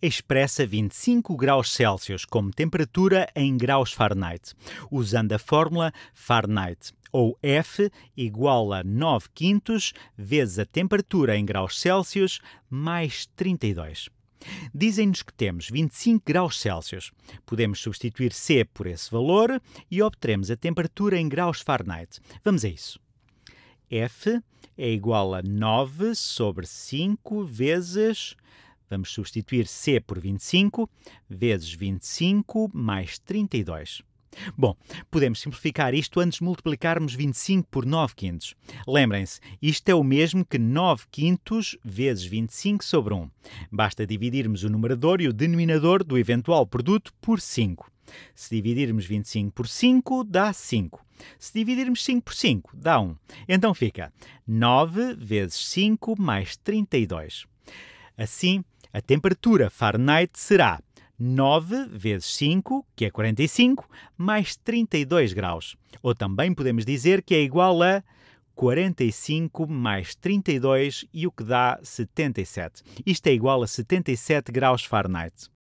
expressa 25 graus Celsius como temperatura em graus Fahrenheit, usando a fórmula Fahrenheit ou F igual a 9 quintos vezes a temperatura em graus Celsius mais 32. Dizem-nos que temos 25 graus Celsius. Podemos substituir C por esse valor e obteremos a temperatura em graus Fahrenheit. Vamos a isso. F é igual a 9 sobre 5 vezes Vamos substituir C por 25, vezes 25 mais 32. Bom, podemos simplificar isto antes de multiplicarmos 25 por 9 quintos. Lembrem-se, isto é o mesmo que 9 quintos vezes 25 sobre 1. Basta dividirmos o numerador e o denominador do eventual produto por 5. Se dividirmos 25 por 5, dá 5. Se dividirmos 5 por 5, dá 1. Então fica 9 vezes 5 mais 32. Assim, a temperatura Fahrenheit será 9 vezes 5, que é 45, mais 32 graus. Ou também podemos dizer que é igual a 45 mais 32 e o que dá 77. Isto é igual a 77 graus Fahrenheit.